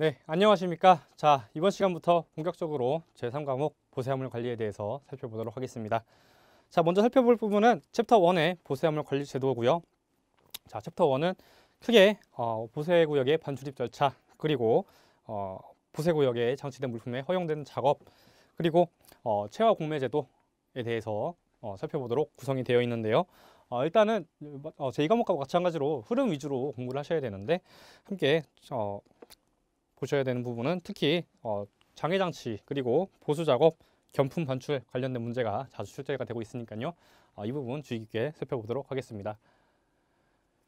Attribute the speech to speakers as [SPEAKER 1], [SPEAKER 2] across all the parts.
[SPEAKER 1] 네, 안녕하십니까. 자, 이번 시간부터 본격적으로 제3과목 보세화물 관리에 대해서 살펴보도록 하겠습니다. 자, 먼저 살펴볼 부분은 챕터 1의 보세화물 관리 제도고요. 자, 챕터 1은 크게 어, 보세구역의 반출입 절차, 그리고 어, 보세구역에 장치된 물품에 허용되는 작업, 그리고 어, 채화 공매 제도에 대해서 어, 살펴보도록 구성이 되어 있는데요. 어, 일단은 어, 제2과목과 마찬가지로 흐름 위주로 공부를 하셔야 되는데 함께 어, 보셔야 되는 부분은 특히 어, 장애 장치 그리고 보수 작업 경품 반출 관련된 문제가 자주 출제가 되고 있으니까요. 어, 이 부분 주의 깊게 살펴보도록 하겠습니다.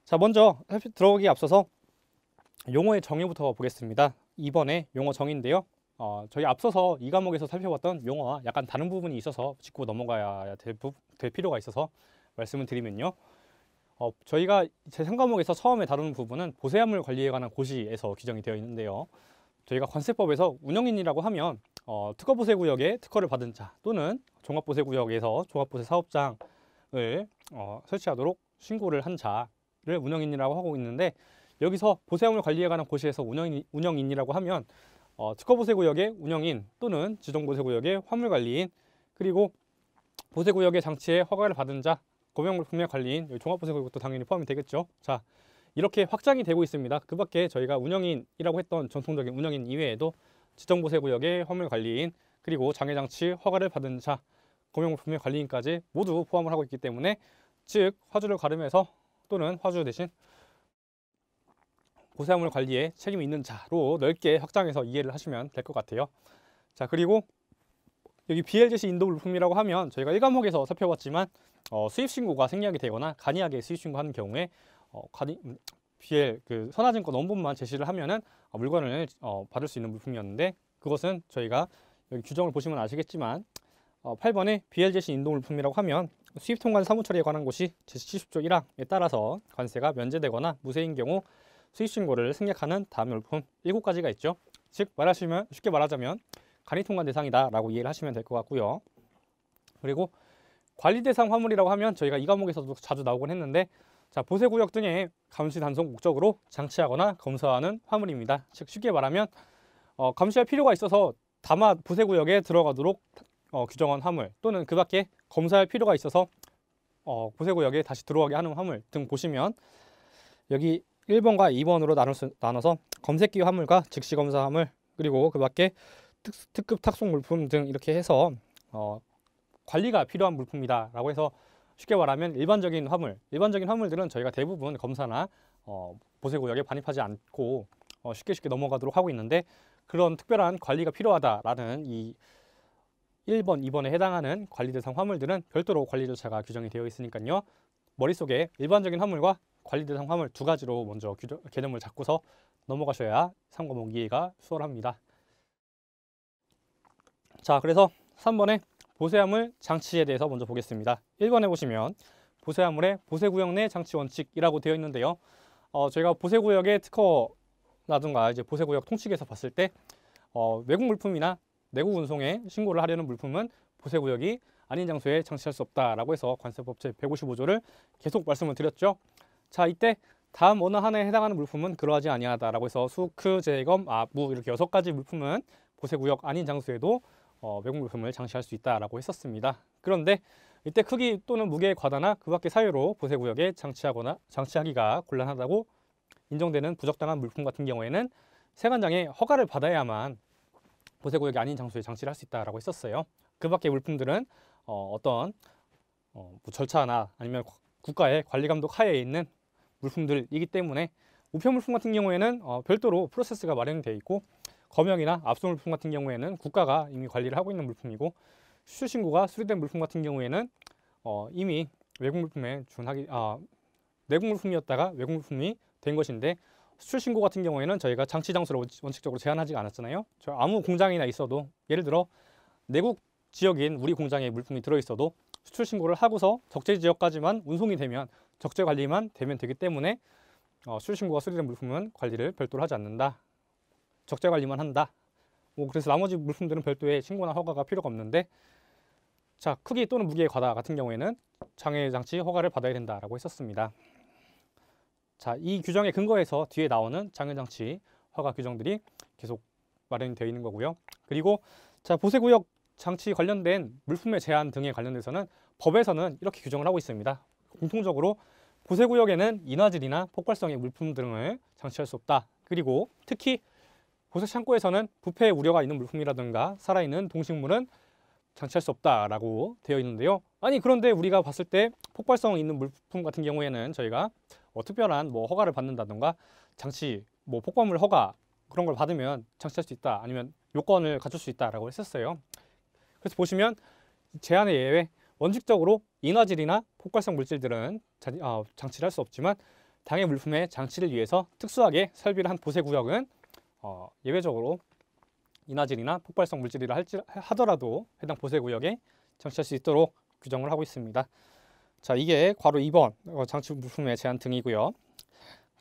[SPEAKER 1] 자 먼저 들어오기 앞서서 용어의 정의부터 보겠습니다. 이번에 용어 정의인데요. 어, 저희 앞서서 이 과목에서 살펴봤던 용어와 약간 다른 부분이 있어서 짚고 넘어가야 될, 될 필요가 있어서 말씀을 드리면요. 어, 저희가 재생 과목에서 처음에 다루는 부분은 보세화물 관리에 관한 고시에서 규정이 되어 있는데요. 저희가 관세법에서 운영인이라고 하면 어, 특허보세구역에 특허를 받은 자 또는 종합보세구역에서 종합보세 사업장을 어, 설치하도록 신고를 한 자를 운영인이라고 하고 있는데 여기서 보세화물 관리에 관한 고시에서 운영인, 운영인이라고 하면 어, 특허보세구역의 운영인 또는 지정보세구역의 화물관리인 그리고 보세구역의 장치에 허가를 받은 자 고명물품의 관리인 종합보수 교육도 당연히 포함이 되겠죠. 자 이렇게 확장이 되고 있습니다. 그 밖에 저희가 운영인이라고 했던 전통적인 운영인 이외에도 지정보세구역의 화물관리인 그리고 장애장치 허가를 받은 자 고명물품의 관리인까지 모두 포함을 하고 있기 때문에 즉 화주를 가름해서 또는 화주 대신 고화물 관리에 책임이 있는 자로 넓게 확장해서 이해를 하시면 될 것 같아요. 자 그리고 여기 BLGC 인도 물품이라고 하면 저희가 1과목에서 살펴봤지만 어, 수입 신고가 생략이 되거나 간이하게 수입 신고하는 경우에 어, 간이 음, BL 그 선화증권 원본만 제시를 하면은 어, 물건을 어, 받을 수 있는 물품이었는데 그것은 저희가 여기 규정을 보시면 아시겠지만 어, 8번에 BL 제시 인도 물품이라고 하면 수입 통관 사무 처리에 관한 곳이 제 70조 1항에 따라서 관세가 면제되거나 무세인 경우 수입 신고를 생략하는 다음 물품 7가지가 있죠. 즉 말하시면 쉽게 말하자면 간이 통관 대상이다라고 이해를 하시면 될 것 같고요. 그리고 관리 대상 화물이라고 하면 저희가 이 과목에서도 자주 나오곤 했는데 자 보세 구역 등에 감시 단속 목적으로 장치하거나 검사하는 화물입니다. 즉 쉽게 말하면 어, 감시할 필요가 있어서 담아 보세 구역에 들어가도록 어, 규정한 화물 또는 그 밖에 검사할 필요가 있어서 어, 보세 구역에 다시 들어가게 하는 화물 등 보시면 여기 1번과 2번으로 나눠 서 검색기 화물과 즉시 검사 화물 그리고 그 밖에 특, 특, 급 탁송 물품 등 이렇게 해서 어, 관리가 필요한 물품이다 라고 해서 쉽게 말하면 일반적인 화물, 일반적인 화물들은 저희가 대부분 검사나 어, 보세구역에 반입하지 않고 어, 쉽게 쉽게 넘어가도록 하고 있는데 그런 특별한 관리가 필요하다라는 이 1번, 2번에 해당하는 관리 대상 화물들은 별도로 관리 절차가 규정이 되어 있으니까요. 머릿속에 일반적인 화물과 관리 대상 화물 두 가지로 먼저 규정, 개념을 잡고서 넘어가셔야 상고목 이해가 수월합니다. 자, 그래서 3번에 보세화물 장치에 대해서 먼저 보겠습니다. 1번에 보시면 보세화물의 보세구역 내 장치 원칙이라고 되어 있는데요. 어, 저희가 보세구역의 특허라든가 이제 보세구역 통칙에서 봤을 때 어, 외국 물품이나 내국 운송에 신고를 하려는 물품은 보세구역이 아닌 장소에 장치할 수 없다라고 해서 관세법 제155조를 계속 말씀을 드렸죠. 자 이때 다음 어느 한에 해당하는 물품은 그러하지 아니하다라고 해서 수크, 재검, 아무 이렇게 여섯 가지 물품은 보세구역 아닌 장소에도 어, 외국 물품을 장식할 수 있다라고 했었습니다. 그런데 이때 크기 또는 무게의 과다나 그 밖의 사유로 보세 구역에 장치하거나 장치하기가 곤란하다고 인정되는 부적당한 물품 같은 경우에는 세관장의 허가를 받아야만 보세 구역이 아닌 장소에 장치를 할 수 있다라고 했었어요. 그 밖의 물품들은 어, 어떤 어, 뭐 절차나 아니면 국가의 관리 감독 하에 있는 물품들이기 때문에 우편 물품 같은 경우에는 어, 별도로 프로세스가 마련되어 있고 검역이나 압수 물품 같은 경우에는 국가가 이미 관리를 하고 있는 물품이고 수출 신고가 수리된 물품 같은 경우에는 어, 이미 외국 물품에 준하기 아, 내국 물품이었다가 외국 물품이 된 것인데 수출 신고 같은 경우에는 저희가 장치 장소를 원칙적으로 제한하지 않았잖아요. 저 아무 공장이나 있어도 예를 들어 내국 지역인 우리 공장에 물품이 들어 있어도 수출 신고를 하고서 적재 지역까지만 운송이 되면 적재 관리만 되면 되기 때문에 어, 수출 신고가 수리된 물품은 관리를 별도로 하지 않는다. 적재 관리만 한다. 뭐 그래서 나머지 물품들은 별도의 신고나 허가가 필요가 없는데 자 크기 또는 무게의 과다 같은 경우에는 장애 장치 허가를 받아야 된다라고 했었습니다. 자이 규정에 근거해서 뒤에 나오는 장애 장치 허가 규정들이 계속 마련되어 있는 거고요. 그리고 자 보세구역 장치 관련된 물품의 제한 등에 관련해서는 법에서는 이렇게 규정을 하고 있습니다. 공통적으로 보세구역에는 인화질이나 폭발성의 물품 등을 장치할 수 없다. 그리고 특히 보석 창고에서는 부패 의 우려가 있는 물품이라든가 살아있는 동식물은 장치할 수 없다라고 되어 있는데요. 아니 그런데 우리가 봤을 때 폭발성 있는 물품 같은 경우에는 저희가 뭐 특별한 뭐 허가를 받는다던가 장치 뭐 폭발물 허가 그런 걸 받으면 장치할 수 있다 아니면 요건을 갖출 수 있다라고 했었어요. 그래서 보시면 제한의 예외 원칙적으로 인화질이나 폭발성 물질들은 아, 장치를 할 수 없지만 당해 물품의 장치를 위해서 특수하게 설비를 한 보세 구역은 어, 예외적으로 인화질이나 폭발성 물질이라 할지, 하더라도 해당 보세 구역에 장치할 수 있도록 규정을 하고 있습니다. 자, 이게 괄호 2번 어, 장치 물품의 제한 등이고요.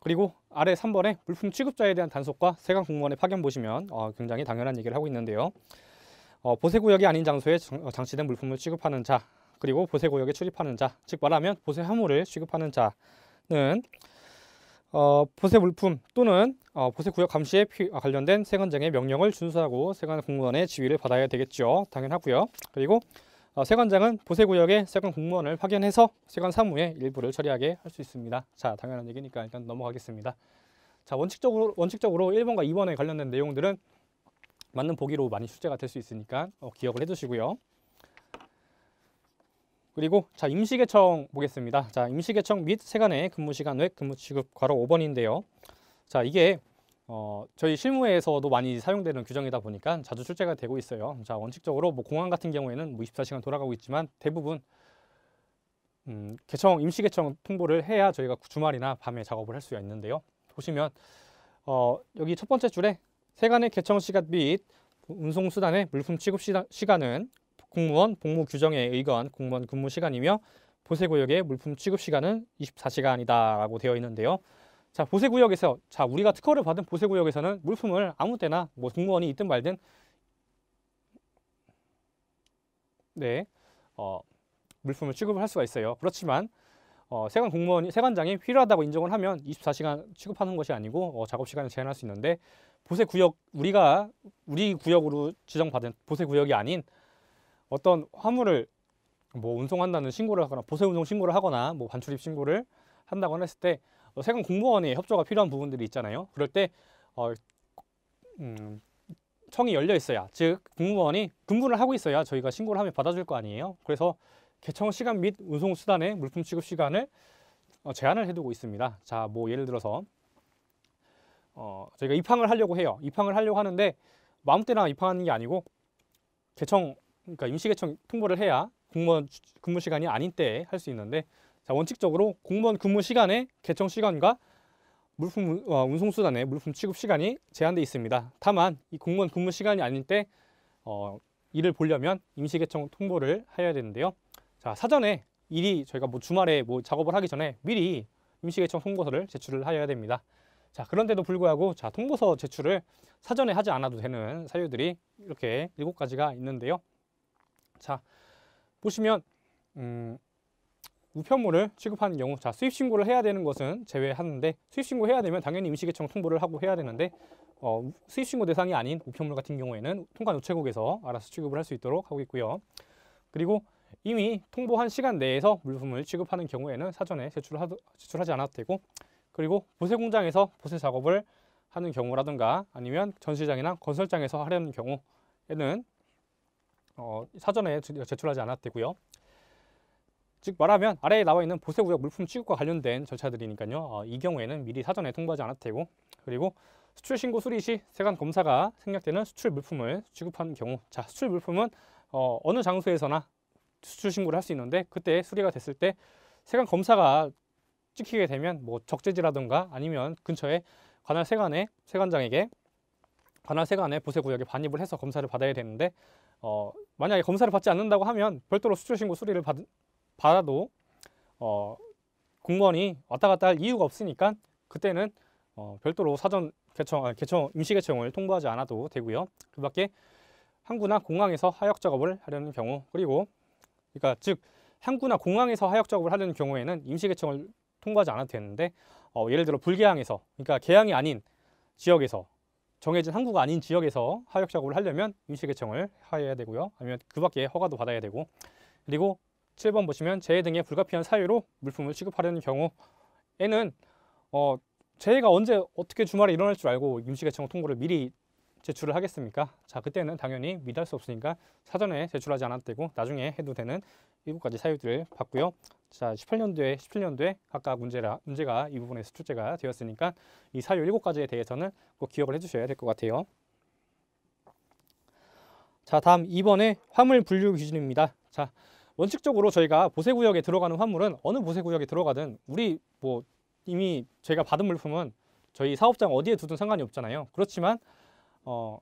[SPEAKER 1] 그리고 아래 3번에 물품 취급자에 대한 단속과 세관 공무원의 파견 보시면 어, 굉장히 당연한 얘기를 하고 있는데요. 어, 보세 구역이 아닌 장소에 어, 장치된 물품을 취급하는 자, 그리고 보세 구역에 출입하는 자, 즉 말하면 보세 화물을 취급하는 자는 어, 보세 물품 또는 어, 보세 구역 감시에 피, 아, 관련된 세관장의 명령을 준수하고 세관 공무원의 지위를 받아야 되겠죠. 당연하고요. 그리고 어, 세관장은 보세 구역의 세관 공무원을 파견해서 세관 사무의 일부를 처리하게 할 수 있습니다. 자, 당연한 얘기니까 일단 넘어가겠습니다. 자, 원칙적으로 원칙적으로 1번과 2번에 관련된 내용들은 맞는 보기로 많이 출제가 될 수 있으니까 어, 기억을 해두시고요. 그리고 자 임시개청 보겠습니다. 자 임시개청 및 세간의 근무시간 외근무취급 괄호 5번인데요. 자 이게 어, 저희 실무에서도 많이 사용되는 규정이다 보니까 자주 출제가 되고 있어요. 자 원칙적으로 뭐 공항 같은 경우에는 뭐 24시간 돌아가고 있지만 대부분 음, 개청 임시개청 통보를 해야 저희가 주말이나 밤에 작업을 할 수가 있는데요. 보시면 어, 여기 첫 번째 줄에 세간의 개청 시간 및 운송수단의 물품 취급 시간은 공무원 복무 규정에 의거한 공무원 근무 시간이며 보세구역의 물품 취급 시간은 24시간이다라고 되어 있는데요. 자 보세구역에서 자 우리가 특허를 받은 보세구역에서는 물품을 아무 때나 뭐 공무원이 있든 말든 네 어, 물품을 취급을 할 수가 있어요. 그렇지만 어, 세관 공무원이 세관장이 필요하다고 인정을 하면 24시간 취급하는 것이 아니고 어, 작업 시간을 제한할 수 있는데 보세 구역 우리가 우리 구역으로 지정받은 보세 구역이 아닌 어떤 화물을 뭐 운송한다는 신고를 하거나 보세 운송 신고를 하거나 뭐 반출입 신고를 한다고 했을 때 어, 세금 공무원의 협조가 필요한 부분들이 있잖아요. 그럴 때 어, 음, 청이 열려 있어야 즉 공무원이 근무를 하고 있어야 저희가 신고를 하면 받아줄 거 아니에요. 그래서 개청 시간 및 운송 수단의 물품 취급 시간을 어, 제한을 해두고 있습니다. 자, 뭐 예를 들어서 어, 저희가 입항을 하려고 해요. 입항을 하려고 하는데 마음 때나 입항하는 게 아니고 개청 그러니까 임시계청 통보를 해야 공무원 근무 시간이 아닌 때에 할수 있는데 자, 원칙적으로 공무원 근무 시간에 개청 시간과 물품 어, 운송 수단의 물품 취급 시간이 제한돼 있습니다. 다만 이 공무원 근무 시간이 아닌 때 어, 일을 보려면 임시 계청 통보를 해야 되는데요. 자, 사전에 일이 저희가 뭐 주말에 뭐 작업을 하기 전에 미리 임시 계청 통보서를 제출을 하 해야 됩니다. 자, 그런데도 불구하고 자, 통보서 제출을 사전에 하지 않아도 되는 사유들이 이렇게 일곱 가지가 있는데요. 자, 보시면 음, 우편물을 취급하는 경우 자 수입 신고를 해야 되는 것은 제외하는데 수입 신고 해야 되면 당연히 임시계청 통보를 하고 해야 되는데 어, 수입 신고 대상이 아닌 우편물 같은 경우에는 통관 우체국에서 알아서 취급을 할 수 있도록 하고 있고요. 그리고 이미 통보한 시간 내에서 물품을 취급하는 경우에는 사전에 제출하, 제출하지 않아도 되고 그리고 보세 공장에서 보세 작업을 하는 경우라든가 아니면 전시장이나 건설장에서 하려는 경우에는 어, 사전에 제출하지 않았대고요. 즉 말하면 아래에 나와 있는 보세구역 물품 취급과 관련된 절차들이니까요. 어, 이 경우에는 미리 사전에 통보하지 않았대고 그리고 수출 신고 수리 시 세관 검사가 생략되는 수출 물품을 취급한 경우 자 수출 물품은 어, 어느 장소에서나 수출 신고를 할 수 있는데 그때 수리가 됐을 때 세관 검사가 찍히게 되면 뭐 적재지라든가 아니면 근처에 관할 세관에 세관장에게 관할 세관에 보세구역에 반입을 해서 검사를 받아야 되는데 어, 만약에 검사를 받지 않는다고 하면 별도로 수출신고 수리를 받, 받아도 어, 공무원이 왔다 갔다 할 이유가 없으니까 그때는 어, 별도로 사전 개청, 아, 개청 임시 개청을 통보하지 않아도 되고요. 그밖에 항구나 공항에서 하역 작업을 하려는 경우 그리고 그러니까 즉 항구나 공항에서 하역 작업을 하려는 경우에는 임시 개청을 통과하지 않아도 되는데 어, 예를 들어 불개항에서 그러니까 개항이 아닌 지역에서 정해진 항구가 아닌 지역에서 하역 작업을 하려면 임시개청을 해야 되고요. 아니면 그 밖에 허가도 받아야 되고 그리고 7번 보시면 재해 등의 불가피한 사유로 물품을 취급하려는 경우에는 어, 재해가 언제 어떻게 주말에 일어날 줄 알고 임시개청 통보를 미리 제출을 하겠습니까? 자 그때는 당연히 미달수 없으니까 사전에 제출하지 않았대고 나중에 해도 되는 일곱 가지 사유들을 봤고요. 자 18년도에 17년도에 아까 문제라, 문제가 이 부분에서 출제가 되었으니까 이 사유 7가지에 대해서는 꼭 기억을 해주셔야 될 것 같아요. 자 다음 2번의 화물 분류 기준입니다. 자 원칙적으로 저희가 보세구역에 들어가는 화물은 어느 보세구역에 들어가든 우리 뭐 이미 저희가 받은 물품은 저희 사업장 어디에 두든 상관이 없잖아요. 그렇지만 어,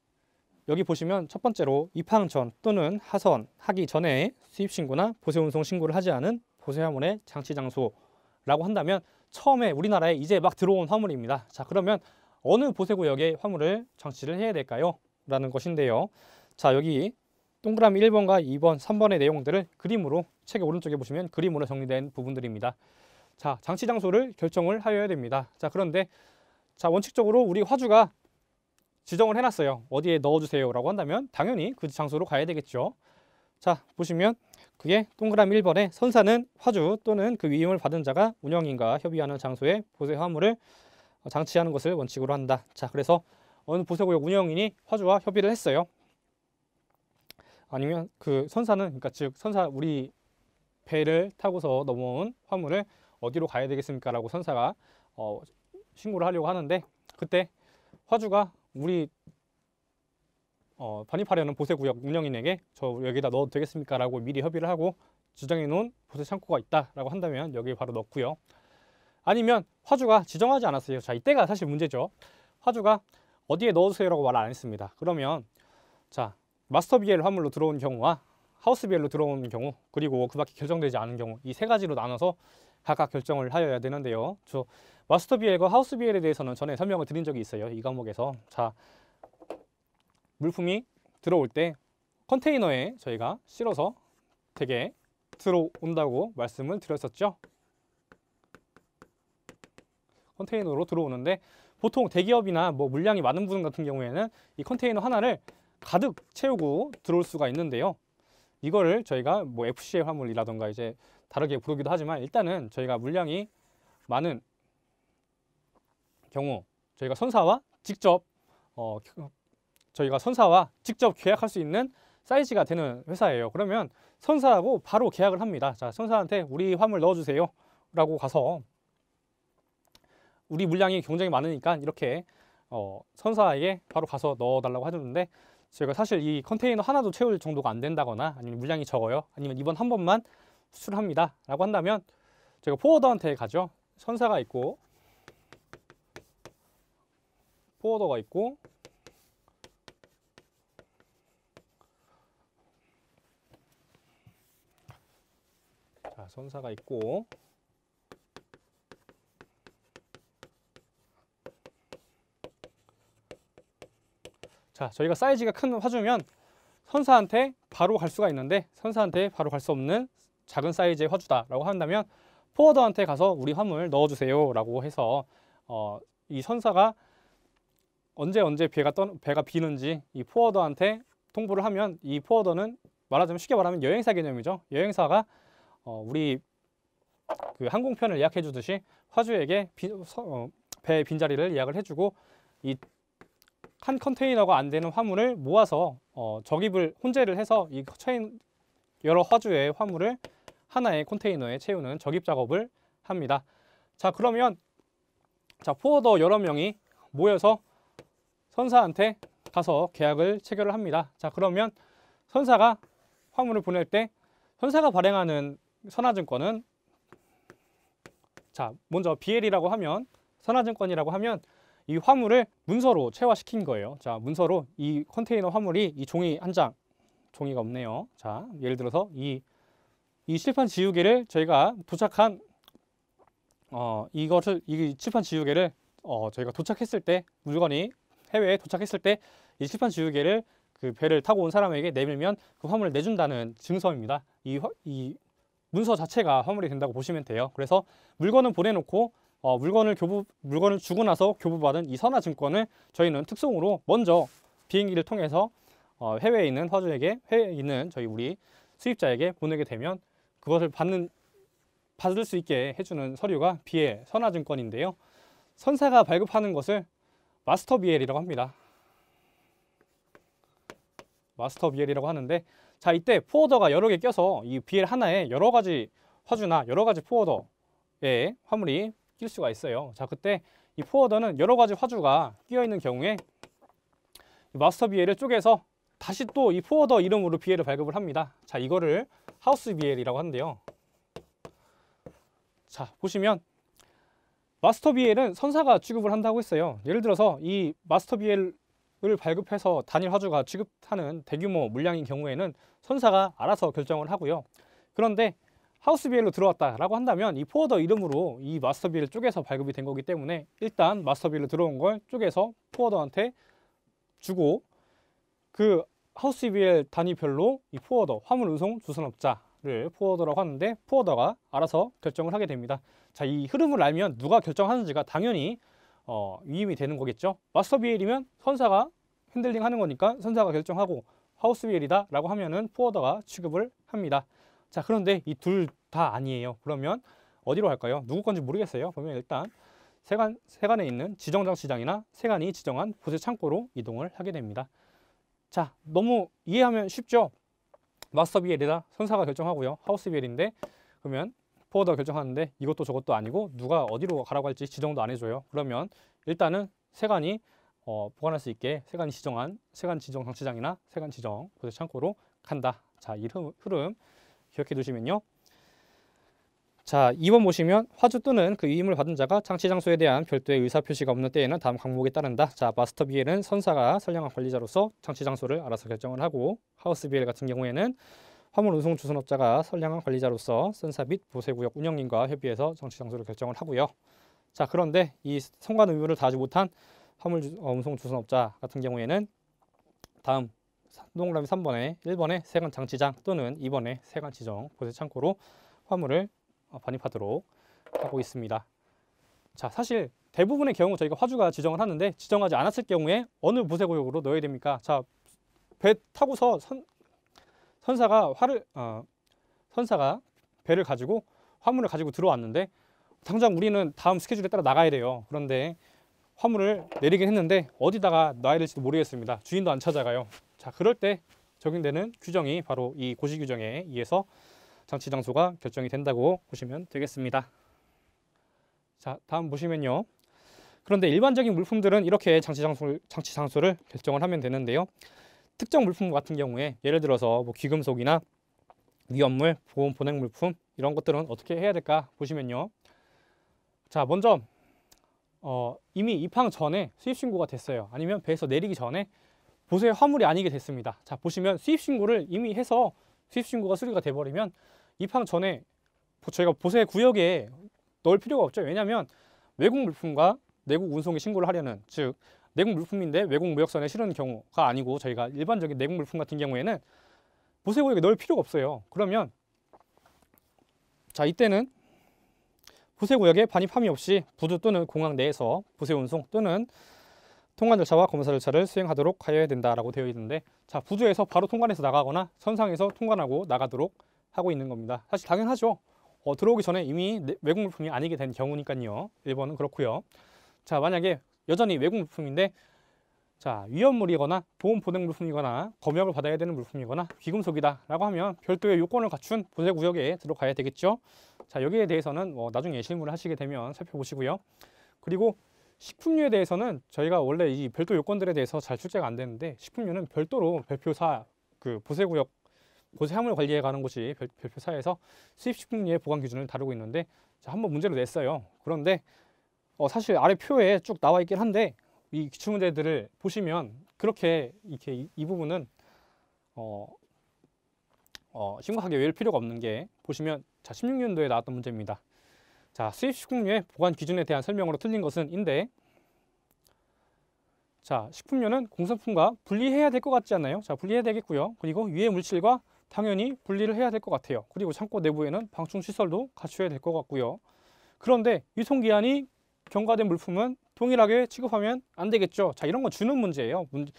[SPEAKER 1] 여기 보시면 첫 번째로 입항 전 또는 하선 하기 전에 수입 신고나 보세 운송 신고를 하지 않은 고세 화물의 장치 장소라고 한다면 처음에 우리나라에 이제 막 들어온 화물입니다. 자 그러면 어느 보세 구역에 화물을 장치를 해야 될까요? 라는 것인데요. 자 여기 동그라미 1번과 2번, 3번의 내용들을 그림으로 책의 오른쪽에 보시면 그림으로 정리된 부분들입니다. 자 장치 장소를 결정을 하여야 됩니다. 자 그런데 자 원칙적으로 우리 화주가 지정을 해놨어요. 어디에 넣어주세요 라고 한다면 당연히 그 장소로 가야 되겠죠. 자 보시면 그게 동그라미 1번에 선사는 화주 또는 그 위임을 받은 자가 운영인과 협의하는 장소에 보세 화물을 어, 장치하는 것을 원칙으로 한다. 자, 그래서 어느 보세구역 운영인이 화주와 협의를 했어요. 아니면 그 선사는 그러니까 즉 선사 우리 배를 타고서 넘어온 화물을 어디로 가야 되겠습니까? 라고 선사가 어, 신고를 하려고 하는데 그때 화주가 우리 어, 반입하려는 보세구역 운영인에게 저 여기다 넣어도 되겠습니까? 라고 미리 협의를 하고 지정해 놓은 보세 창고가 있다라고 한다면 여기에 바로 넣고요. 아니면 화주가 지정하지 않았어요. 자, 이때가 사실 문제죠. 화주가 어디에 넣으세요라고말안 했습니다. 그러면 자 마스터 비엘 화물로 들어온 경우와 하우스 비엘로 들어온 경우 그리고 그 밖에 결정되지 않은 경우 이 세 가지로 나눠서 각각 결정을 하여야 되는데요. 저 마스터 비엘과 하우스 비엘에 대해서는 전에 설명을 드린 적이 있어요. 이 과목에서 자 물품이 들어올 때 컨테이너에 저희가 실어서 되게 들어온다고 말씀을 드렸었죠. 컨테이너로 들어오는데 보통 대기업이나 뭐 물량이 많은 분 같은 경우에는 이 컨테이너 하나를 가득 채우고 들어올 수가 있는데요. 이거를 저희가 뭐 f c a 화물이라던가 이제 다르게 부르기도 하지만 일단은 저희가 물량이 많은 경우 저희가 선사와 직접 어, 저희가 선사와 직접 계약할 수 있는 사이즈가 되는 회사예요. 그러면 선사하고 바로 계약을 합니다. 자, 선사한테 우리 화물 넣어주세요. 라고 가서 우리 물량이 굉장히 많으니까 이렇게 어, 선사에게 바로 가서 넣어달라고 하는데 저희가 사실 이 컨테이너 하나도 채울 정도가 안 된다거나 아니면 물량이 적어요. 아니면 이번 한 번만 수출합니다. 라고 한다면 제가 포워더한테 가죠. 선사가 있고 포워더가 있고 선사가 있고 자 저희가 사이즈가 큰 화주면 선사한테 바로 갈 수가 있는데 선사한테 바로 갈 수 없는 작은 사이즈의 화주다 라고 한다면 포워더한테 가서 우리 화물 넣어주세요 라고 해서 어, 이 선사가 언제 언제 배가, 떠, 배가 비는지 이 포워더한테 통보를 하면 이 포워더는 말하자면 쉽게 말하면 여행사 개념이죠 여행사가 어, 우리 그 항공편을 예약해 주듯이 화주에게 비, 서, 어, 배 빈자리를 예약을 해주고 이 한 컨테이너가 안 되는 화물을 모아서 어, 적입을 혼재를 해서 이 체인 여러 화주의 화물을 하나의 컨테이너에 채우는 적입 작업을 합니다. 자 그러면 자 포워더 여러 명이 모여서 선사한테 가서 계약을 체결을 합니다. 자 그러면 선사가 화물을 보낼 때 선사가 발행하는 선화증권은 자 먼저 BL이라고 하면 선화증권이라고 하면 이 화물을 문서로 체화시킨 거예요. 자 문서로 이 컨테이너 화물이 이 종이 한 장 종이가 없네요. 자 예를 들어서 이 이 실판 지우개를 저희가 도착한 어 이것을 이 실판 지우개를 어 저희가 도착했을 때 물건이 해외에 도착했을 때 이 실판 지우개를 그 배를 타고 온 사람에게 내밀면 그 화물을 내준다는 증서입니다. 이, 화, 이 문서 자체가 화물이 된다고 보시면 돼요. 그래서 물건을 보내놓고 어, 물건을 교부 물건을 주고 나서 교부받은 이 선화증권을 저희는 특송으로 먼저 비행기를 통해서 어, 해외에 있는 화주에게 해외에 있는 저희 우리 수입자에게 보내게 되면 그것을 받는 받을 수 있게 해주는 서류가 비해 선화증권인데요. 선사가 발급하는 것을 마스터 비엘이라고 합니다. 마스터 비엘이라고 하는데 자 이때 포워더가 여러 개 껴서 이 BL 하나에 여러 가지 화주나 여러 가지 포워더의 화물이 낄 수가 있어요 자 그때 이 포워더는 여러 가지 화주가 끼어 있는 경우에 마스터 BL을 쪼개서 다시 또 이 포워더 이름으로 BL을 발급을 합니다 자 이거를 하우스 BL이라고 하는데요 자 보시면 마스터 BL은 선사가 취급을 한다고 했어요 예를 들어서 이 마스터 BL 을 발급해서 단일 화주가 취급하는 대규모 물량인 경우에는 선사가 알아서 결정을 하고요. 그런데 하우스비엘로 들어왔다라고 한다면 이 포워더 이름으로 이마스터비엘쪽에서 발급이 된 거기 때문에 일단 마스터비로 엘 들어온 걸 쪼개서 포워더한테 주고 그 하우스비엘 단위별로 이 포워더 화물 운송 주선업자를 포워더라고 하는데 포워더가 알아서 결정을 하게 됩니다. 자, 이 흐름을 알면 누가 결정하는지가 당연히 어, 위임이 되는 거겠죠. 마스터 비엘이면 선사가 핸들링 하는 거니까 선사가 결정하고 하우스 비엘이다 라고 하면은 포워더가 취급을 합니다. 자 그런데 이 둘 다 아니에요. 그러면 어디로 할까요 누구 건지 모르겠어요. 보면 일단 세관, 세관에 있는 지정장 시장이나 세관이 지정한 보세 창고로 이동을 하게 됩니다. 자 너무 이해하면 쉽죠? 마스터 비엘이다. 선사가 결정하고요. 하우스 비엘인데 그러면 포워더 결정하는데 이것도 저것도 아니고 누가 어디로 가라고 할지 지정도 안 해줘요. 그러면 일단은 세관이 어, 보관할 수 있게 세관이 지정한 세관 지정 장치장이나 세관 지정 보세 창고로 간다. 자, 이 흐름, 흐름 기억해 두시면요. 자, 2번 보시면 화주 또는 그 위임을 받은 자가 장치 장소에 대한 별도의 의사 표시가 없는 때에는 다음 항목에 따른다. 자, 마스터 비엘은 선사가 선량한 관리자로서 장치 장소를 알아서 결정을 하고 하우스 비엘 같은 경우에는 화물 운송 주선업자가 선량한 관리자로서 센사 및 보세구역 운영님과 협의해서 정치 장소를 결정을 하고요. 자 그런데 이 송관 의무를 다하지 못한 화물 주, 어, 운송 주선업자 같은 경우에는 다음 동그라미 3번에 1번에 세관 장치장 또는 2번에 세관 지정 보세 창고로 화물을 어, 반입하도록 하고 있습니다. 자 사실 대부분의 경우 저희가 화주가 지정을 하는데 지정하지 않았을 경우에 어느 보세구역으로 넣어야 됩니까? 자 배 타고서 선, 선사가 활을 어, 선사가 배를 가지고 화물을 가지고 들어왔는데 당장 우리는 다음 스케줄에 따라 나가야 돼요. 그런데 화물을 내리긴 했는데 어디다가 놔야 될지도 모르겠습니다. 주인도 안 찾아가요. 자, 그럴 때 적용되는 규정이 바로 이 고시 규정에 의해서 장치 장소가 결정이 된다고 보시면 되겠습니다. 자, 다음 보시면요. 그런데 일반적인 물품들은 이렇게 장치 장소 장치 장소를 결정을 하면 되는데요. 특정 물품 같은 경우에 예를 들어서 뭐 귀금속이나 위험물, 보험 보냉 물품 이런 것들은 어떻게 해야 될까 보시면요. 자, 먼저 어, 이미 입항 전에 수입 신고가 됐어요. 아니면 배에서 내리기 전에 보수의 화물이 아니게 됐습니다. 자, 보시면 수입 신고를 이미 해서 수입 신고가 수리가 돼 버리면 입항 전에 저희가 보수의 구역에 넣을 필요가 없죠. 왜냐하면 외국 물품과 내국 운송에 신고를 하려는 즉 내국 물품인데 외국 무역선에 실은 경우가 아니고 저희가 일반적인 내국 물품 같은 경우에는 보세 고액에 넣을 필요가 없어요. 그러면 자 이때는 보세 고액에 반입 함이 없이 부두 또는 공항 내에서 보세 운송 또는 통관 절차와 검사 절차를 수행하도록 하여야 된다라고 되어 있는데 자 부두에서 바로 통관해서 나가거나 선상에서 통관하고 나가도록 하고 있는 겁니다. 사실 당연하죠. 어, 들어오기 전에 이미 내, 외국 물품이 아니게 된 경우니까요. 1번은 그렇고요. 자 만약에 여전히 외국 물품인데 자 위험물이거나 보험 보냉 물품이거나 검역을 받아야 되는 물품이거나 귀금속이다 라고 하면 별도의 요건을 갖춘 보세 구역에 들어가야 되겠죠 자 여기에 대해서는 뭐 나중에 예실물을 하시게 되면 살펴보시고요 그리고 식품류에 대해서는 저희가 원래 이 별도 요건들에 대해서 잘 출제가 안 되는데 식품류는 별도로 별표사 그 보세 구역 보세함을 관리해 가는 곳이 별표사에서 수입식품류의 보관 기준을 다루고 있는데 자, 한번 문제를 냈어요 그런데 어, 사실 아래 표에 쭉 나와 있긴 한데 이 기출문제들을 보시면 그렇게 이렇게 이, 이 부분은 어, 어, 심각하게 외울 필요가 없는 게 보시면 자 16년도에 나왔던 문제입니다. 자 수입 식품류의 보관 기준에 대한 설명으로 틀린 것은 인데 자 식품류는 공산품과 분리해야 될 것 같지 않나요? 자 분리해야 되겠고요. 그리고 유해 물질과 당연히 분리를 해야 될 것 같아요. 그리고 창고 내부에는 방충 시설도 갖춰야 될 것 같고요. 그런데 유통기한이 경과된 물품은 동일하게 취급하면 안 되겠죠. 자 이런 건 주는 문제예요. 문제,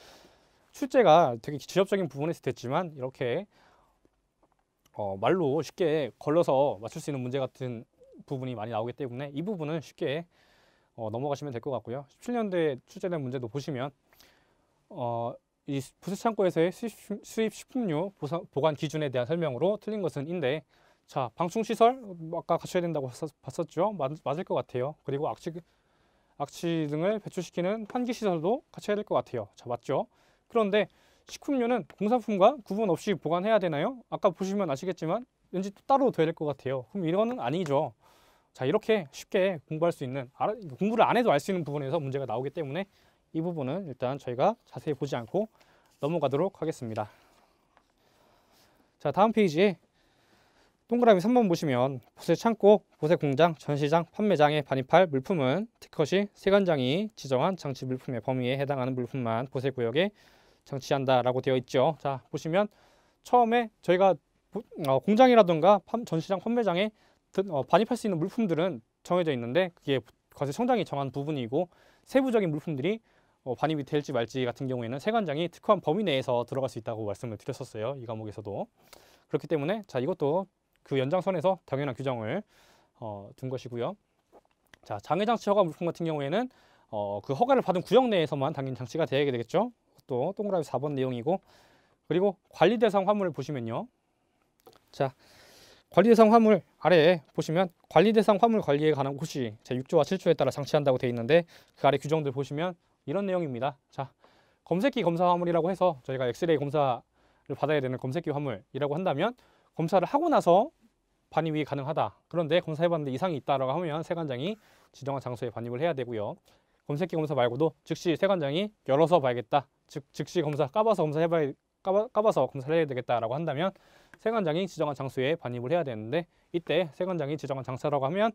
[SPEAKER 1] 출제가 되게 지엽적인 부분에서 됐지만 이렇게 어, 말로 쉽게 걸러서 맞출 수 있는 문제 같은 부분이 많이 나오기 때문에 이 부분은 쉽게 어, 넘어가시면 될 것 같고요. 17년도에 출제된 문제도 보시면 어, 이부스창고에서의 수입, 수입 식품류 보상, 보관 기준에 대한 설명으로 틀린 것은 인데 자, 방충시설 아까 갖춰야 된다고 봤었죠? 맞, 을것 같아요. 그리고 악취, 악취 등을 배출시키는 환기시설도 갖춰야 될 것 같아요. 자, 맞죠? 그런데 식품료는 공산품과 구분 없이 보관해야 되나요? 아까 보시면 아시겠지만 왠지 또 따로 둬야될 것 같아요. 그럼 이거는 아니죠. 자, 이렇게 쉽게 공부할 수 있는, 공부를 안 해도 알 수 있는 부분에서 문제가 나오기 때문에 이 부분은 일단 저희가 자세히 보지 않고 넘어가도록 하겠습니다. 자, 다음 페이지에 동그라미 3번 보시면 보세 창고, 보세 공장, 전시장, 판매장에 반입할 물품은 특허시 세관장이 지정한 장치 물품의 범위에 해당하는 물품만 보세 구역에 장치한다라고 되어 있죠. 자 보시면 처음에 저희가 어, 공장이라든가 전시장, 판매장에 어, 반입할 수 있는 물품들은 정해져 있는데 그게 과세청장이 정한 부분이고 세부적인 물품들이 어, 반입이 될지 말지 같은 경우에는 세관장이 특허한 범위 내에서 들어갈 수 있다고 말씀을 드렸었어요. 이 과목에서도. 그렇기 때문에 자 이것도 그 연장선에서 당연한 규정을 어, 둔 것이고요. 자, 장애장치 허가 물품 같은 경우에는 어, 그 허가를 받은 구역 내에서만 당연 히 장치가 되어야 되겠죠. 또 동그라미 4번 내용이고 그리고 관리 대상 화물을 보시면요. 자, 관리 대상 화물 아래에 보시면 관리 대상 화물 관리에 관한 호시 제 6조와 7조에 따라 장치한다고 되어 있는데 그 아래 규정들 보시면 이런 내용입니다. 자, 검색기 검사 화물이라고 해서 저희가 엑스레이 검사를 받아야 되는 검색기 화물이라고 한다면 검사를 하고 나서 반입이 가능하다. 그런데 검사해봤는데 이상이 있다라고 하면 세관장이 지정한 장소에 반입을 해야 되고요. 검색기 검사 말고도 즉시 세관장이 열어서 봐야겠다. 즉 즉시 검사 까봐서 검사해봐야 까봐, 까봐서 검사를 해야 되겠다라고 한다면 세관장이 지정한 장소에 반입을 해야 되는데 이때 세관장이 지정한 장소라고 하면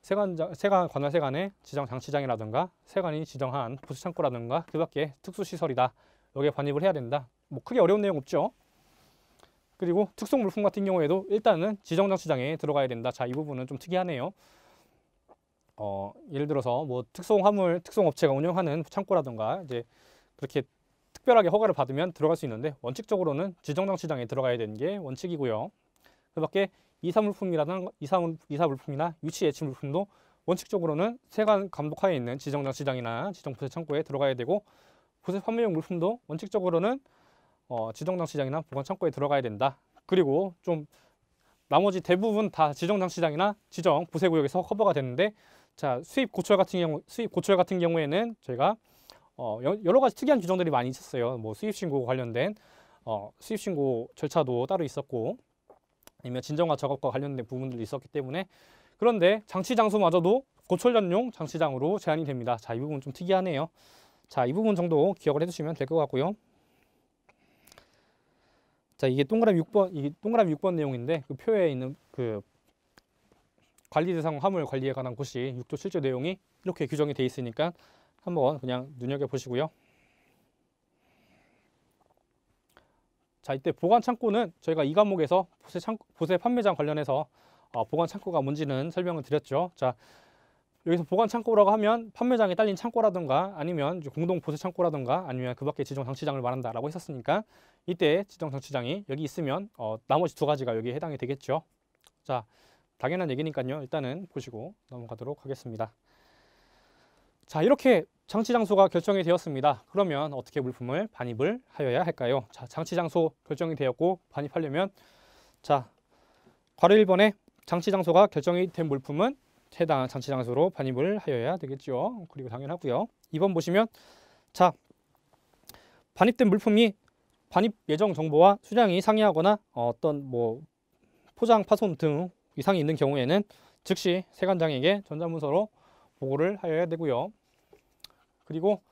[SPEAKER 1] 세관장, 세관 관할 세관의 지정 장치장이라든가 세관이 지정한 부스 창고라든가 그밖에 특수 시설이다 여기에 반입을 해야 된다. 뭐 크게 어려운 내용 없죠. 그리고 특송 물품 같은 경우에도 일단은 지정장 치장에 들어가야 된다. 자, 이 부분은 좀 특이하네요. 어, 예를 들어서 뭐 특송 화물, 특송 업체가 운영하는 창고라든가 이제 그렇게 특별하게 허가를 받으면 들어갈 수 있는데 원칙적으로는 지정장 치장에 들어가야 되는 게 원칙이고요. 그 밖에 이사물품이라는 이사물, 이사물품이나 유치 예치 물품도 원칙적으로는 세관 감독하에 있는 지정장 치장이나 지정부세 창고에 들어가야 되고 부세 판매용 물품도 원칙적으로는 어, 지정장치장이나 보관창고에 들어가야 된다. 그리고 좀 나머지 대부분 다 지정장치장이나 지정 구세구역에서 커버가 되는데 자 수입 고철 같은 경우 수입 고철 같은 경우에는 저희가 어, 여러 가지 특이한 규정들이 많이 있었어요. 뭐 수입 신고 관련된 어, 수입 신고 절차도 따로 있었고 아니면 진정화 작업과 관련된 부분들이 있었기 때문에 그런데 장치 장소마저도 고철전용 장치장으로 제한이 됩니다. 자, 이 부분 좀 특이하네요. 자, 이 부분 정도 기억을 해주시면 될 것 같고요. 자, 이게 동그라미 6번, 이 동그라미 6번 내용인데 그 표에 있는 그 관리 대상 화물 관리에 관한 곳이 6조 7조 내용이 이렇게 규정이 돼 있으니까 한번 그냥 눈여겨 보시고요. 자, 이때 보관 창고는 저희가 이 과목에서 보세, 창 보세 판매장 관련해서 어, 보관 창고가 뭔지는 설명을 드렸죠. 자, 여기서 보관 창고라고 하면 판매장에 딸린 창고라든가 아니면 공동 보수 창고라든가 아니면 그 밖에 지정 장치장을 말한다라고 했었으니까 이때 지정 장치장이 여기 있으면 어, 나머지 두 가지가 여기에 해당이 되겠죠. 자, 당연한 얘기니까요. 일단은 보시고 넘어가도록 하겠습니다. 자, 이렇게 장치 장소가 결정이 되었습니다. 그러면 어떻게 물품을 반입을 하여야 할까요? 자, 장치 장소 결정이 되었고 반입하려면 자, 괄호 1번에 장치 장소가 결정이 된 물품은 해당 장치 장소로 반입을 하여야 되겠죠. 그리고 당연하고요. 2번 보시면 자 반입된 물품이 반입 예정 정보와 수량이 상이하거나 어떤 뭐 포장 파손 등 이상이 있는 경우에는 즉시 세관장에게 전자문서로 보고를 하여야 되고요. 그리고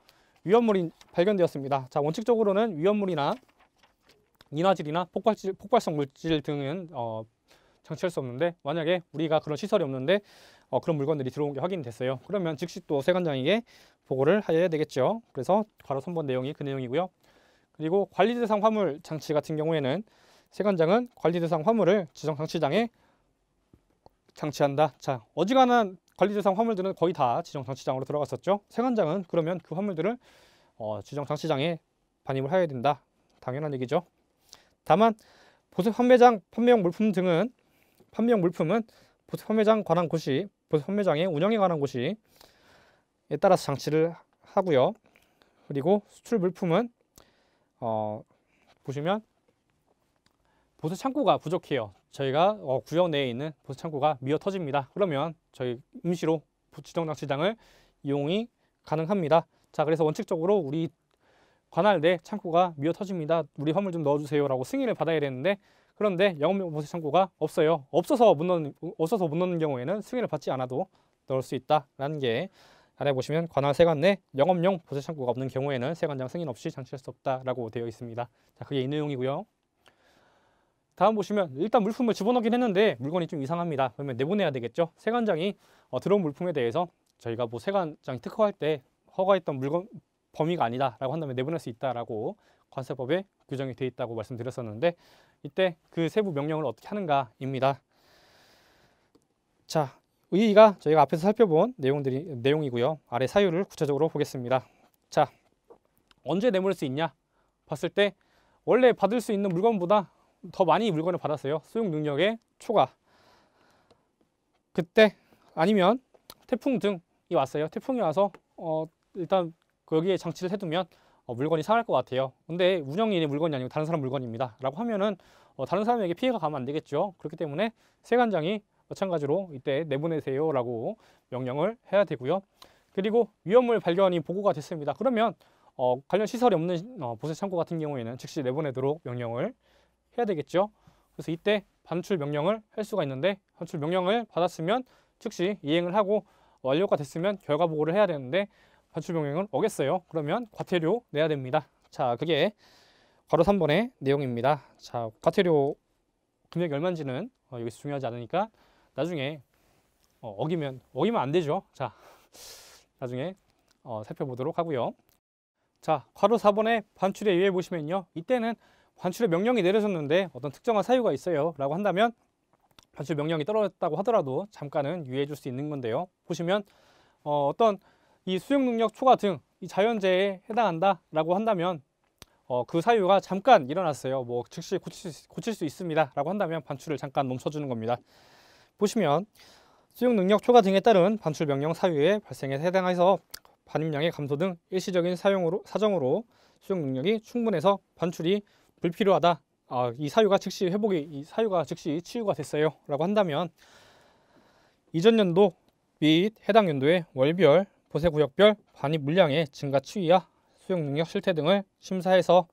[SPEAKER 1] 위험물이 발견되었습니다. 자 원칙적으로는 위험물이나 인화질이나 폭발질, 폭발성 물질 등은 어, 장치할 수 없는데 만약에 우리가 그런 시설이 없는데 어, 그런 물건들이 들어온 게 확인됐어요. 그러면 즉시 또 세관장에게 보고를 해야 되겠죠. 그래서 괄호 3번 내용이 그 내용이고요. 그리고 관리 대상 화물 장치 같은 경우에는 세관장은 관리 대상 화물을 지정 장치장에 장치한다. 자, 어지간한 관리 대상 화물들은 거의 다 지정 장치장으로 들어갔었죠. 세관장은 그러면 그 화물들을 어, 지정 장치장에 반입을 해야 된다. 당연한 얘기죠. 다만 보수 판매장 판매용 물품 등은 판매용 물품은 보수 판매장 관한 곳이 판매장의 그 운영에 관한 곳이 에 따라서 장치를 하고요. 그리고 수출 물품은 어, 보시면 보수 창고가 부족해요. 저희가 어, 구역 내에 있는 보수 창고가 미어 터집니다. 그러면 저희 임시로 지정장치장을 이용이 가능합니다. 자, 그래서 원칙적으로 우리 관할 내 창고가 미어 터집니다. 우리 화물 좀 넣어주세요라고 승인을 받아야 되는데 그런데 영업용보세창고가 없어요. 없어서 못 넣는 없어서 못 넣는 경우에는 승인을 받지 않아도 넣을 수 있다라는 게 아래 보시면 관할 세관 내 영업용 보세 창고가 없는 경우에는 세관장 승인 없이 장치할 수 없다라고 되어 있습니다. 자, 그게 이 내용이고요. 다음 보시면 일단 물품을 집어넣긴 했는데 물건이 좀 이상합니다. 그러면 내보내야 되겠죠. 세관장이 어, 들어온 물품에 대해서 저희가 뭐 세관장이 특허할 때 허가했던 물건 범위가 아니다라고 한다면 내보낼 수 있다라고 관세법에 규정이 돼 있다고 말씀드렸었는데 이때 그 세부 명령을 어떻게 하는가입니다. 자, 의의가 저희가 앞에서 살펴본 내용들이 내용이고요. 아래 사유를 구체적으로 보겠습니다. 자, 언제 내몰 수 있냐? 봤을 때 원래 받을 수 있는 물건보다 더 많이 물건을 받았어요. 수용 능력의 초과. 그때 아니면 태풍 등이 왔어요. 태풍이 와서 어, 일단 거기에 장치를 해두면 어, 물건이 상할 것 같아요. 근데 운영인의 물건이 아니고 다른 사람 물건입니다. 라고 하면은 어, 다른 사람에게 피해가 가면 안 되겠죠. 그렇기 때문에 세관장이 마찬가지로 이때 내보내세요 라고 명령을 해야 되고요. 그리고 위험물 발견이 보고가 됐습니다. 그러면 어, 관련 시설이 없는 어, 보세 창고 같은 경우에는 즉시 내보내도록 명령을 해야 되겠죠. 그래서 이때 반출 명령을 할 수가 있는데 반출 명령을 받았으면 즉시 이행을 하고 완료가 됐으면 결과 보고를 해야 되는데 반출병행을 어겼어요. 그러면 과태료 내야 됩니다. 자, 그게 바로 3번의 내용입니다. 자, 과태료 금액이 얼마인지는 어, 여기서 중요하지 않으니까 나중에 어, 어기면 어기면 안 되죠. 자, 나중에 어, 살펴보도록 하고요. 자, 괄호 4번의 반출에 의해 보시면요. 이때는 반출의 명령이 내려졌는데 어떤 특정한 사유가 있어요. 라고 한다면 반출 명령이 떨어졌다고 하더라도 잠깐은 유예해 줄 수 있는 건데요. 보시면 어, 어떤 이 수용 능력 초과 등 이 자연재해에 해당한다라고 한다면 어, 그 사유가 잠깐 일어났어요. 뭐 즉시 고칠 수, 고칠 수 있습니다라고 한다면 반출을 잠깐 멈춰주는 겁니다. 보시면 수용 능력 초과 등에 따른 반출 명령 사유의 발생에 해당해서 반입량의 감소 등 일시적인 사용으로 사정으로 수용 능력이 충분해서 반출이 불필요하다. 아, 이 사유가 즉시 회복이 이 사유가 즉시 치유가 됐어요라고 한다면 이전 연도 및 해당 연도의 월별 보세 구역별 반입 물량의 증가 추이와 수용 능력 실태 등을 심사해서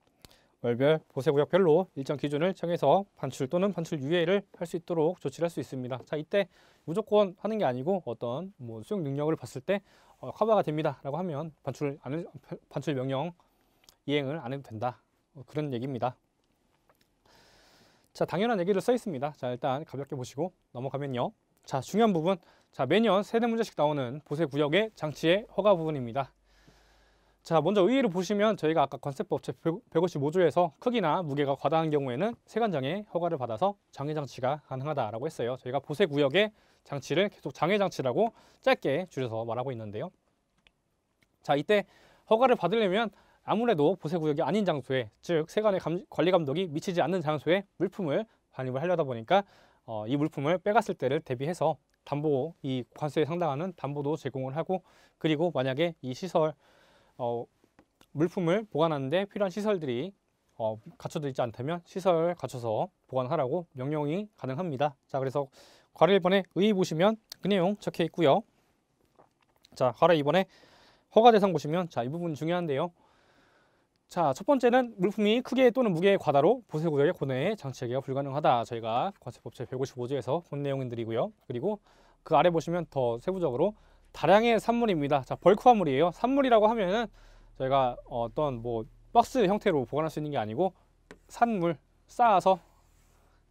[SPEAKER 1] 월별 보세 구역별로 일정 기준을 정해서 반출 또는 반출 유예를 할 수 있도록 조치를 할 수 있습니다. 자 이때 무조건 하는 게 아니고 어떤 뭐 수용 능력을 봤을 때 어, 커버가 됩니다라고 하면 반출 안 반출 명령 이행을 안 해도 된다 어, 그런 얘기입니다. 자 당연한 얘기를 써 있습니다. 자 일단 가볍게 보시고 넘어가면요. 자 중요한 부분 자 매년 세대 문제씩 나오는 보세 구역의 장치의 허가 부분입니다. 자 먼저 의의를 보시면 저희가 아까 컨셉법제 155조에서 크기나 무게가 과다한 경우에는 세관장의 허가를 받아서 장애 장치가 가능하다라고 했어요. 저희가 보세 구역의 장치를 계속 장애 장치라고 짧게 줄여서 말하고 있는데요. 자 이때 허가를 받으려면 아무래도 보세 구역이 아닌 장소에 즉 세관의 감, 관리 감독이 미치지 않는 장소에 물품을 반입을 하려다 보니까 어, 이 물품을 빼갔을 때를 대비해서 담보 이 관세에 상당하는 담보도 제공을 하고 그리고 만약에 이 시설 어, 물품을 보관하는데 필요한 시설들이 어, 갖춰져 있지 않다면 시설 갖춰서 보관하라고 명령이 가능합니다. 자 그래서 괄호 이번에 의의 보시면 그 내용 적혀 있고요. 자 괄호 이번에 허가 대상 보시면 자 이 부분 중요한데요. 자, 첫 번째는 물품이 크게 또는 무게의 과다로 보세 구역의 고뇌에 장치 체계가 불가능하다. 저희가 관세법제 155조에서 본 내용들이고요. 인 그리고 그 아래 보시면 더 세부적으로 다량의 산물입니다. 자, 벌크 화물이에요. 산물이라고 하면은 저희가 어떤 뭐 박스 형태로 보관할 수 있는 게 아니고 산물 쌓아서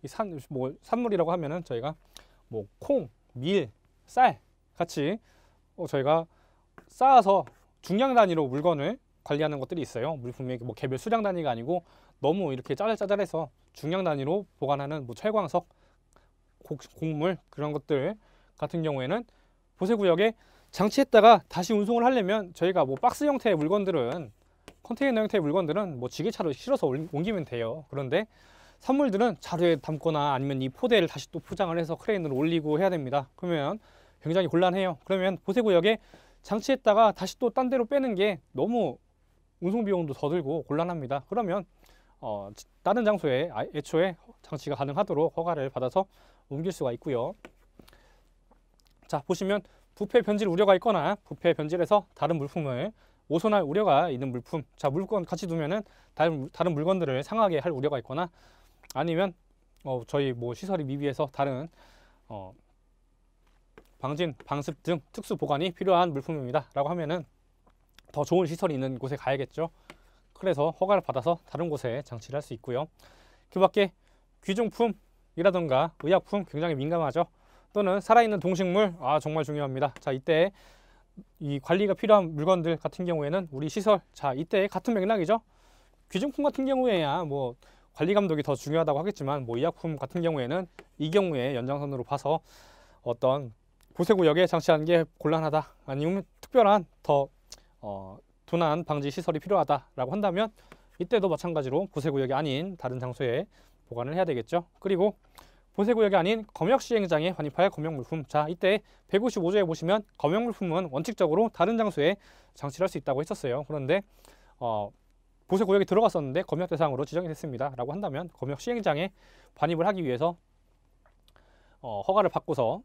[SPEAKER 1] 이 산 뭐 산물이라고 하면은 저희가 뭐 콩, 밀, 쌀 같이 어, 저희가 쌓아서 중량 단위로 물건을 관리하는 것들이 있어요. 물품이 뭐 개별 수량 단위가 아니고 너무 이렇게 짜잘짜잘해서 중량 단위로 보관하는 뭐 철광석, 곡물 그런 것들 같은 경우에는 보세 구역에 장치했다가 다시 운송을 하려면 저희가 뭐 박스 형태의 물건들은 컨테이너 형태의 물건들은 뭐 지게차로 실어서 옮기면 돼요. 그런데 선물들은 자루에 담거나 아니면 이 포대를 다시 또 포장을 해서 크레인으로 올리고 해야 됩니다. 그러면 굉장히 곤란해요. 그러면 보세 구역에 장치했다가 다시 또 딴 데로 빼는 게 너무 운송 비용도 더 들고 곤란합니다. 그러면 어, 다른 장소에 아, 애초에 장치가 가능하도록 허가를 받아서 옮길 수가 있고요. 자 보시면 부패 변질 우려가 있거나 부패 변질에서 다른 물품을 오손할 우려가 있는 물품 자 물건 같이 두면은 다른, 다른 물건들을 상하게 할 우려가 있거나 아니면 어, 저희 뭐 시설이 미비해서 다른 어, 방진, 방습 등 특수 보관이 필요한 물품입니다 라고 하면은 더 좋은 시설이 있는 곳에 가야겠죠 그래서 허가를 받아서 다른 곳에 장치를 할 수 있고요 그 밖에 귀중품이라던가 의약품 굉장히 민감하죠 또는 살아있는 동식물 아 정말 중요합니다 자 이때 이 관리가 필요한 물건들 같은 경우에는 우리 시설 자 이때 같은 맥락이죠 귀중품 같은 경우에야 뭐 관리 감독이 더 중요하다고 하겠지만 뭐 의약품 같은 경우에는 이 경우에 연장선으로 봐서 어떤 보세 구역에 장치하는 게 곤란하다 아니면 특별한 더 어, 둔한 방지 시설이 필요하다라고 한다면 이때도 마찬가지로 보세구역이 아닌 다른 장소에 보관을 해야 되겠죠. 그리고 보세구역이 아닌 검역시행장에 환입하여 검역물품 자 이때 155조에 보시면 검역물품은 원칙적으로 다른 장소에 장치를 할 수 있다고 했었어요. 그런데 어, 보세구역에 들어갔었는데 검역 대상으로 지정이 됐습니다. 라고 한다면 검역시행장에 반입을 하기 위해서 어, 허가를 받고서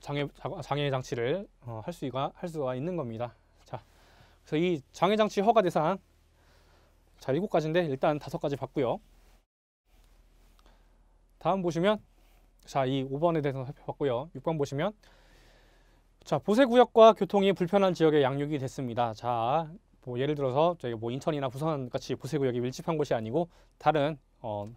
[SPEAKER 1] 장애, 장애 장치를 어, 할, 수가, 할 수가 있는 겁니다. 그래서 이 장애장치 허가 대상 자 7가지인데 일단 5가지 봤고요 다음 보시면 자이 5번에 대해서 살펴봤고요 6번 보시면 자 보세구역과 교통이 불편한 지역에 양육이 됐습니다 자뭐 예를 들어서 저희 뭐 인천이나 부산 같이 보세구역이 밀집한 곳이 아니고 다른 어,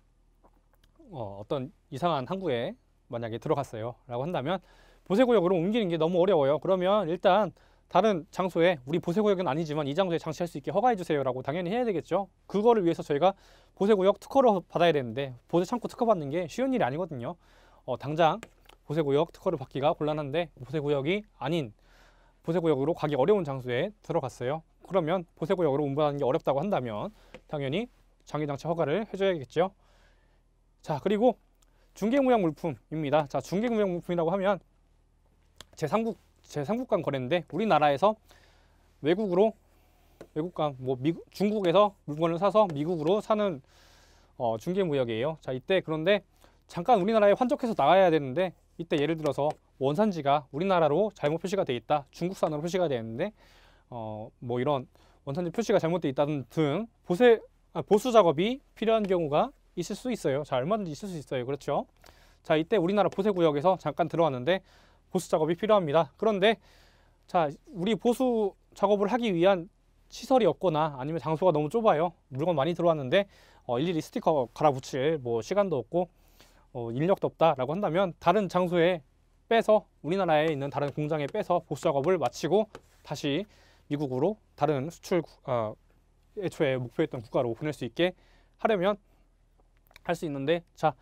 [SPEAKER 1] 어, 어떤 이상한 항구에 만약에 들어갔어요 라고 한다면 보세구역으로 옮기는 게 너무 어려워요 그러면 일단 다른 장소에 우리 보세구역은 아니지만 이 장소에 장치할 수 있게 허가해주세요라고 당연히 해야 되겠죠. 그거를 위해서 저희가 보세구역 특허를 받아야 되는데 보세 창고 특허 받는 게 쉬운 일이 아니거든요. 어, 당장 보세구역 특허를 받기가 곤란한데 보세구역이 아닌 보세구역으로 가기 어려운 장소에 들어갔어요. 그러면 보세구역으로 운반하는 게 어렵다고 한다면 당연히 장애장치 허가를 해줘야겠죠. 자 그리고 중개무역 물품입니다. 자 중개무역 물품이라고 하면 제3국 제삼국간 거래인데 우리나라에서 외국으로 외국간 뭐 미국, 중국에서 물건을 사서 미국으로 사는 어, 중개 무역이에요. 자 이때 그런데 잠깐 우리나라에 환적해서 나가야 되는데 이때 예를 들어서 원산지가 우리나라로 잘못 표시가 돼 있다. 중국산으로 표시가 되는데 어, 뭐 이런 원산지 표시가 잘못돼 있다든 등 보세, 아, 보수 작업이 필요한 경우가 있을 수 있어요. 자 얼마든지 있을 수 있어요. 그렇죠? 자 이때 우리나라 보세 구역에서 잠깐 들어왔는데 보수 작업이 필요합니다. 그런데 자 우리 보수 작업을 하기 위한 시설이 없거나 아니면 장소가 너무 좁아요. 물건 많이 들어왔는데 어, 일일이 스티커 갈아붙일 뭐 시간도 없고 어, 인력도 없다라고 한다면 다른 장소에 빼서 우리나라에 있는 다른 공장에 빼서 보수 작업을 마치고 다시 미국으로 다른 수출 어, 애초에 목표했던 국가로 보낼 수 있게 하려면 할 수 있는데 자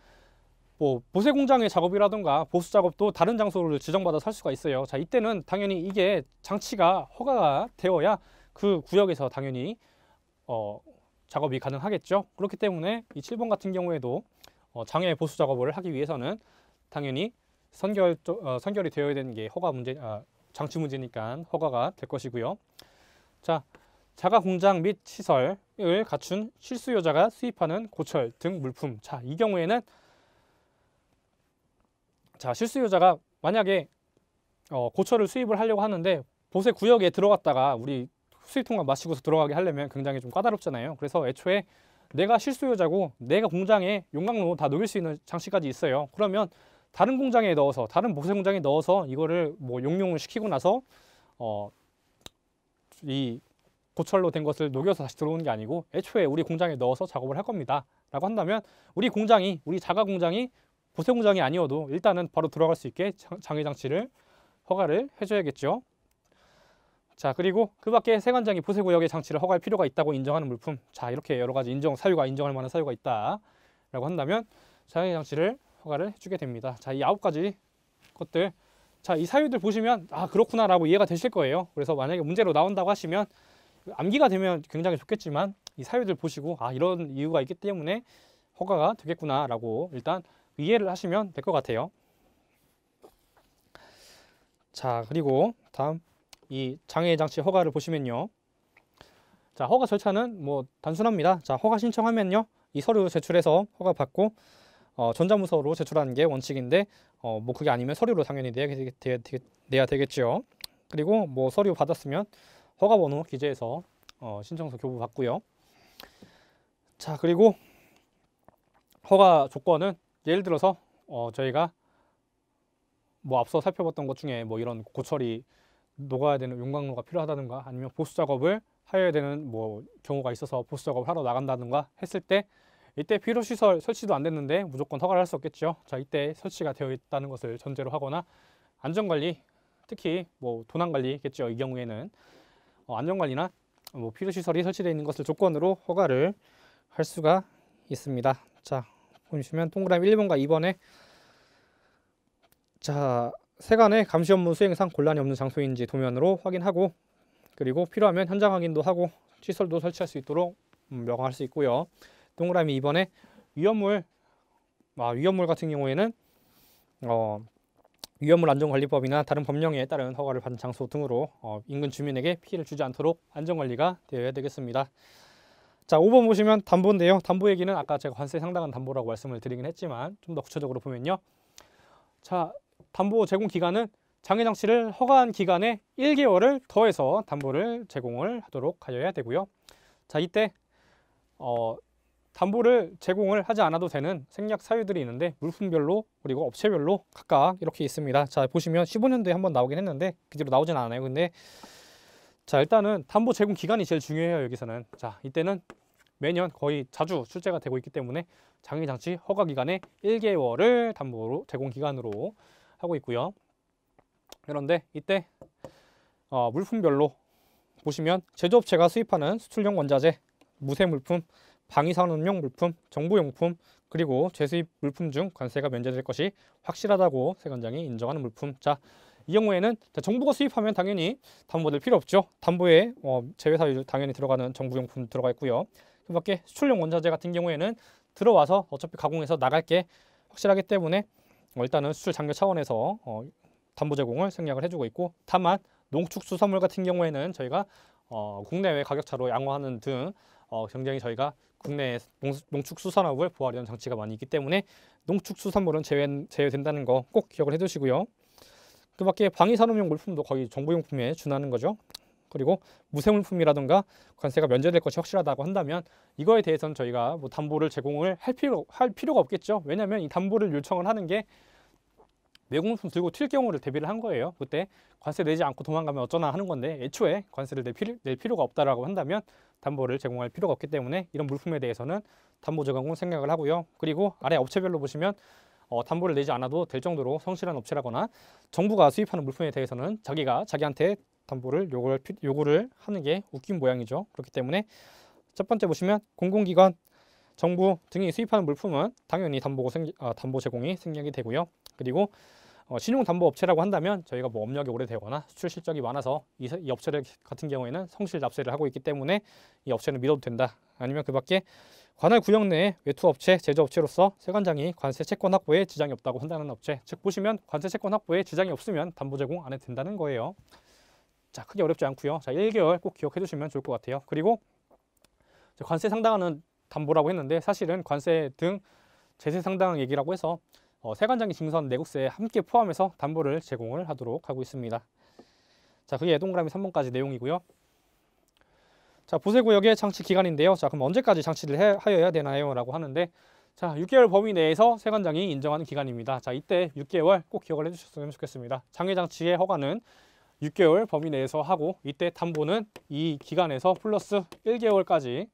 [SPEAKER 1] 뭐 보세 공장의 작업이라든가 보수 작업도 다른 장소를 지정받아 할 수가 있어요. 자, 이때는 당연히 이게 장치가 허가가 되어야 그 구역에서 당연히 어, 작업이 가능하겠죠. 그렇기 때문에 이 7번 같은 경우에도 어, 장애 보수 작업을 하기 위해서는 당연히 선결 어, 선결이 되어야 되는 게 허가 문제 아, 장치 문제니까 허가가 될 것이고요. 자, 자가 공장 및 시설을 갖춘 실수요자가 수입하는 고철 등 물품. 자, 이 경우에는 자 실수요자가 만약에 어, 고철을 수입을 하려고 하는데 보세 구역에 들어갔다가 우리 수입통과 마시고서 들어가게 하려면 굉장히 좀 까다롭잖아요. 그래서 애초에 내가 실수요자고 내가 공장에 용광로 다 녹일 수 있는 장치까지 있어요. 그러면 다른 공장에 넣어서 다른 보세 공장에 넣어서 이거를 뭐 용용을 시키고 나서 어, 이 고철로 된 것을 녹여서 다시 들어오는 게 아니고 애초에 우리 공장에 넣어서 작업을 할 겁니다. 라고 한다면 우리 공장이 우리 자가 공장이 보세 공장이 아니어도 일단은 바로 들어갈 수 있게 장애 장치를 허가를 해줘야겠죠. 자 그리고 그 밖에 세관장이 보세 구역의 장치를 허가할 필요가 있다고 인정하는 물품 자 이렇게 여러 가지 인정 사유가 인정할 만한 사유가 있다라고 한다면 장애 장치를 허가를 해주게 됩니다. 자 이 아홉 가지 것들 자 이 사유들 보시면 아 그렇구나라고 이해가 되실 거예요. 그래서 만약에 문제로 나온다고 하시면 암기가 되면 굉장히 좋겠지만 이 사유들 보시고 아 이런 이유가 있기 때문에 허가가 되겠구나라고 일단 이해를 하시면 될 것 같아요. 자, 그리고 다음 이 장애 장치 허가를 보시면요. 자, 허가 절차는 뭐 단순합니다. 자, 허가 신청하면요. 이 서류 제출해서 허가 받고 어, 전자문서로 제출하는 게 원칙인데 어, 뭐 그게 아니면 서류로 당연히 내야, 되, 내야 되겠죠 그리고 뭐 서류 받았으면 허가번호 기재해서 어, 신청서 교부 받고요. 자 그리고 허가 조건은 예를 들어서 어, 저희가 뭐 앞서 살펴봤던 것 중에 뭐 이런 고철이 녹아야 되는 용광로가 필요하다든가 아니면 보수 작업을 하여야 되는 뭐 경우가 있어서 보수 작업을 하러 나간다든가 했을 때 이때 필요 시설 설치도 안 됐는데 무조건 허가를 할 수 없겠죠. 자 이때 설치가 되어 있다는 것을 전제로 하거나 안전관리 특히 뭐 도난관리겠죠. 이 경우에는 어, 안전관리나 뭐 필요시설이 설치되어 있는 것을 조건으로 허가를 할 수가 있습니다. 자 보시면 동그라미 1번과 2번에 자 세간의 감시 업무 수행상 곤란이 없는 장소인지 도면으로 확인하고 그리고 필요하면 현장 확인도 하고 시설도 설치할 수 있도록 음, 명할 수 있고요. 동그라미 2번에 위험물 아, 위험물 같은 경우에는 어, 위험물 안전관리법이나 다른 법령에 따른 허가를 받은 장소 등으로 어, 인근 주민에게 피해를 주지 않도록 안전관리가 되어야 되겠습니다. 자 5번 보시면 담보인데요. 담보 얘기는 아까 제가 관세 상당한 담보라고 말씀을 드리긴 했지만 좀 더 구체적으로 보면요. 자 담보 제공 기간은 장애 장치를 허가한 기간에 1개월을 더해서 담보를 제공을 하도록 하여야 되고요. 자 이때 어, 담보를 제공을 하지 않아도 되는 생략 사유들이 있는데 물품별로 그리고 업체별로 각각 이렇게 있습니다. 자 보시면 15년도에 한 번 나오긴 했는데 그대로 나오진 않아요. 근데 자 일단은 담보 제공 기간이 제일 중요해요 여기서는 자 이때는 매년 거의 자주 출제가 되고 있기 때문에 장애장치 허가 기간의 1개월을 담보로 제공 기간으로 하고 있고요 그런데 이때 어, 물품별로 보시면 제조업체가 수입하는 수출용 원자재, 무쇠 물품, 방위산업용 물품, 정부용품, 그리고 재수입 물품 중 관세가 면제될 것이 확실하다고 세관장이 인정하는 물품 자이 경우에는 정부가 수입하면 당연히 담보될 필요 없죠. 담보에 어, 제외사유 당연히 들어가는 정부용품 들어가 있고요. 그 밖에 수출용 원자재 같은 경우에는 들어와서 어차피 가공해서 나갈 게 확실하기 때문에 어, 일단은 수출 장려 차원에서 어, 담보 제공을 생략을 해주고 있고 다만 농축수산물 같은 경우에는 저희가 어, 국내외 가격차로 양호하는 등 어, 굉장히 저희가 국내 농축수산업을 보호하려는 장치가 많이 있기 때문에 농축수산물은 제외, 제외된다는 거 꼭 기억을 해두시고요. 그 밖에 방위산업용 물품도 거의 정부용품에 준하는 거죠. 그리고 무쇠물품이라든가 관세가 면제될 것이 확실하다고 한다면 이거에 대해서는 저희가 뭐 담보를 제공을 할, 필요, 할 필요가 없겠죠. 왜냐하면 이 담보를 요청을 하는 게 내공품 들고 튈 경우를 대비를 한 거예요. 그때 관세 내지 않고 도망가면 어쩌나 하는 건데 애초에 관세를 낼, 필요, 낼 필요가 없다라고 한다면 담보를 제공할 필요가 없기 때문에 이런 물품에 대해서는 담보 제공을 생각을 하고요. 그리고 아래 업체별로 보시면 어, 담보를 내지 않아도 될 정도로 성실한 업체라거나 정부가 수입하는 물품에 대해서는 자기가 자기한테 담보를 요구를, 요구를 하는 게 웃긴 모양이죠. 그렇기 때문에 첫 번째 보시면 공공기관, 정부 등이 수입하는 물품은 당연히 담보 생, 아, 담보 제공이 생략이 되고요. 그리고 어, 신용담보업체라고 한다면 저희가 뭐 업력이 오래되거나 수출 실적이 많아서 이, 이업체 같은 경우에는 성실 납세를 하고 있기 때문에 이 업체는 믿어도 된다. 아니면 그 밖에 관할 구역 내에 외투업체, 제조업체로서 세관장이 관세 채권 확보에 지장이 없다고 한다는 업체 즉 보시면 관세 채권 확보에 지장이 없으면 담보 제공 안 해도 된다는 거예요 자 크게 어렵지 않고요 자 1개월 꼭 기억해 주시면 좋을 것 같아요 그리고 관세 상당하는 담보라고 했는데 사실은 관세 등 재세 상당 한 얘기라고 해서 세관장기 어, 증선 내국세에 네 함께 포함해서 담보를 제공을 하도록 하고 있습니다. 자, 그게 동그라미 3번까지 내용이고요. 자, 보세구역의 장치 기간인데요. 자, 그럼 언제까지 장치를 해, 하여야 되나요? 라고 하는데 자, 6개월 범위 내에서 세관장이 인정하는 기간입니다. 자, 이때 6개월 꼭 기억을 해주셨으면 좋겠습니다. 장애장치의 허가는 6개월 범위 내에서 하고 이때 담보는 이 기간에서 플러스 1개월까지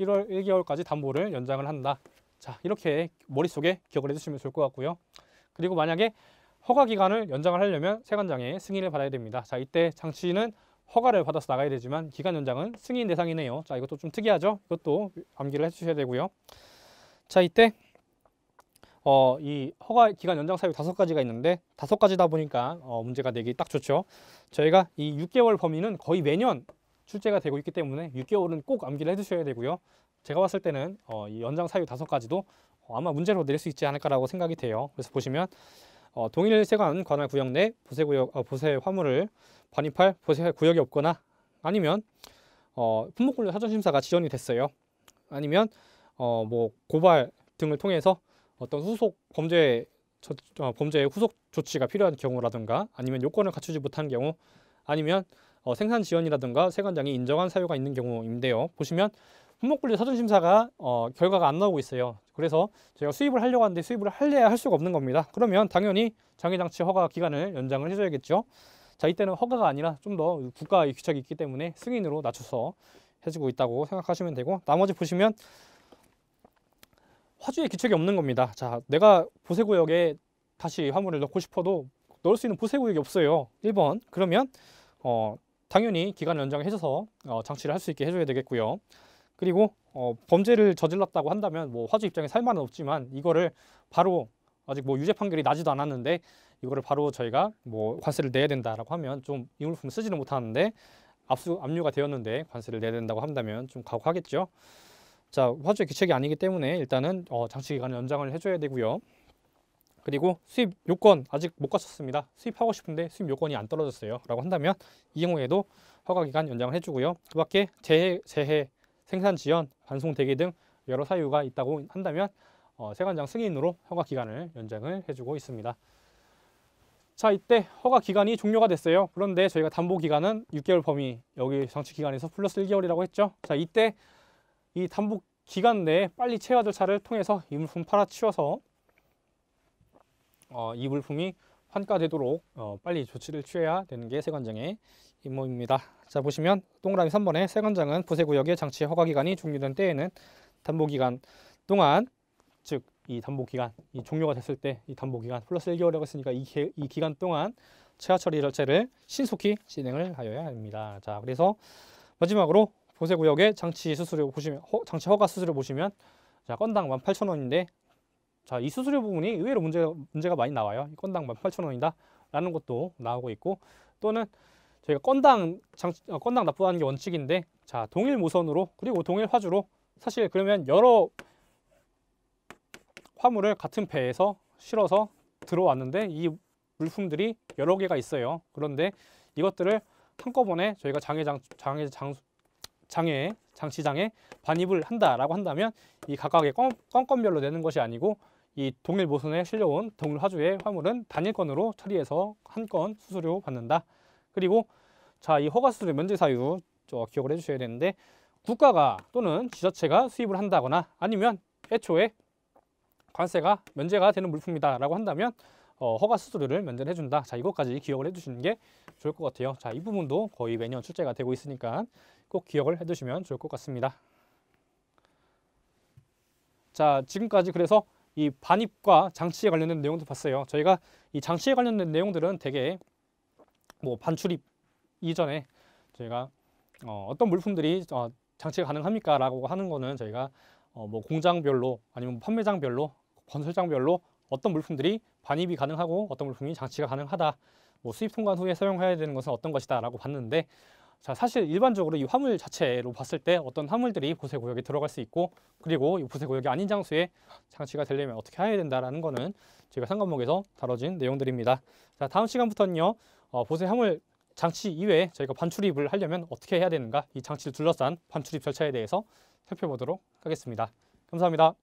[SPEAKER 1] 1월 1개월까지 담보를 연장을 한다. 자 이렇게 머릿속에 기억을 해주시면 좋을 것 같고요. 그리고 만약에 허가 기간을 연장을 하려면 세관장의 승인을 받아야 됩니다. 자 이때 장치는 허가를 받아서 나가야 되지만 기간 연장은 승인 대상이네요. 자 이것도 좀 특이하죠. 이것도 암기를 해주셔야 되고요. 자 이때 어, 이 허가 기간 연장 사유 다섯 가지가 있는데 다섯 가지다 보니까 어, 문제가 되기딱 좋죠. 저희가 이 6개월 범위는 거의 매년 출제가 되고 있기 때문에 6개월은 꼭 암기를 해주셔야 되고요. 제가 봤을 때는 어, 이 연장 사유 다섯 가지도 어, 아마 문제로 낼수 있지 않을까라고 생각이 돼요. 그래서 보시면 어, 동일 세관 관할 구역 내 보세 구역 어, 보세 화물을 반입할 보세 구역이 없거나 아니면 어, 품목권료 사전 심사가 지연이 됐어요. 아니면 어, 뭐 고발 등을 통해서 어떤 후속 범죄 저, 어, 범죄의 후속 조치가 필요한 경우라든가 아니면 요건을 갖추지 못한 경우 아니면 어, 생산 지연이라든가 세관장이 인정한 사유가 있는 경우인데요. 보시면 품목분류 사전심사가 어, 결과가 안 나오고 있어요. 그래서 제가 수입을 하려고 하는데 수입을 할래야 할 수가 없는 겁니다. 그러면 당연히 장애장치 허가 기간을 연장을 해줘야겠죠. 자 이때는 허가가 아니라 좀 더 국가 의 규칙이 있기 때문에 승인으로 낮춰서 해주고 있다고 생각하시면 되고 나머지 보시면 화주의 규칙이 없는 겁니다. 자 내가 보세구역에 다시 화물을 넣고 싶어도 넣을 수 있는 보세구역이 없어요. 1번 그러면 어, 당연히 기간 연장을 해줘서 어, 장치를 할 수 있게 해줘야 되겠고요. 그리고 어, 범죄를 저질렀다고 한다면 뭐 화주 입장에 살 말은 없지만 이거를 바로 아직 뭐 유죄 판결이 나지도 않았는데 이거를 바로 저희가 뭐 관세를 내야 된다라고 하면 좀이 물품 쓰지는 못하는데 압수 압류가 되었는데 관세를 내야 된다고 한다면 좀 가혹하겠죠. 자 화주의 기책이 아니기 때문에 일단은 어, 장치 기간을 연장을 해줘야 되고요. 그리고 수입 요건 아직 못 갖췄습니다. 수입하고 싶은데 수입 요건이 안 떨어졌어요. 라고 한다면 이 경우에도 허가기간 연장을 해주고요. 그 밖에 재해, 재해 생산 지연, 반송 대기 등 여러 사유가 있다고 한다면 어, 세관장 승인으로 허가 기간을 연장을 해주고 있습니다. 자 이때 허가 기간이 종료가 됐어요. 그런데 저희가 담보 기간은 6개월 범위 여기 정치 기간에서 플러스 1개월이라고 했죠. 자 이때 이 담보 기간 내에 빨리 체화 절차를 통해서 이 물품 팔아치워서 어, 이 물품이 환가되도록 어, 빨리 조치를 취해야 되는 게 세관장의 임무입니다. 자 보시면 동그라미 3번에 세관장은 부세구역의 장치 허가기간이 종료된 때에는 담보기간 동안 즉 이 담보기간 이 종료가 됐을 때 이 담보기간 플러스 1개월이라고 했으니까 이, 기, 이 기간 동안 최하 처리 절차를 신속히 진행을 하여야 합니다. 자 그래서 마지막으로 보세구역의 장치 수수료 보시면 허, 장치 허가 수수료 보시면 자 건당 18,000원인데 자 이 수수료 부분이 의외로 문제가 문제가 많이 나와요. 건당 18,000원이다 라는 것도 나오고 있고 또는 저희가 건당 장, 어, 건당 납부하는 게 원칙인데 자 동일 모선으로 그리고 동일 화주로 사실 그러면 여러 화물을 같은 배에서 실어서 들어왔는데 이 물품들이 여러 개가 있어요. 그런데 이것들을 한꺼번에 저희가 장애장 장애 장 장애 장치장에 반입을 한다라고 한다면 이 각각의 껌껌별로 내는 것이 아니고 이 동일 모선에 실려온 동일 화주의 화물은 단일 건으로 처리해서 한 건 수수료 받는다. 그리고 자 이 허가수수료 면제 사유 저 기억을 해주셔야 되는데 국가가 또는 지자체가 수입을 한다거나 아니면 애초에 관세가 면제가 되는 물품이다라고 한다면 어, 허가 수수료를 면제를 해준다. 자 이것까지 기억을 해주시는 게 좋을 것 같아요. 자 이 부분도 거의 매년 출제가 되고 있으니까 꼭 기억을 해두시면 좋을 것 같습니다. 자 지금까지 그래서 이 반입과 장치에 관련된 내용도 봤어요. 저희가 이 장치에 관련된 내용들은 대개 뭐 반출입 이전에 저희가 어, 어떤 물품들이 어, 장치가 가능합니까? 라고 하는 거는 저희가 어, 뭐 공장별로 아니면 판매장별로 건설장별로 어떤 물품들이 반입이 가능하고 어떤 물품이 장치가 가능하다 뭐 수입 통관 후에 사용해야 되는 것은 어떤 것이다 라고 봤는데 자 사실 일반적으로 이 화물 자체로 봤을 때 어떤 화물들이 보세 구역에 들어갈 수 있고 그리고 이 보세 구역이 아닌 장소에 장치가 되려면 어떻게 해야 된다라는 거는 저희가 상관목에서 다뤄진 내용들입니다. 자 다음 시간부터는요 어, 보세 화물 장치 이외에 저희가 반출입을 하려면 어떻게 해야 되는가 이 장치를 둘러싼 반출입 절차에 대해서 살펴보도록 하겠습니다. 감사합니다.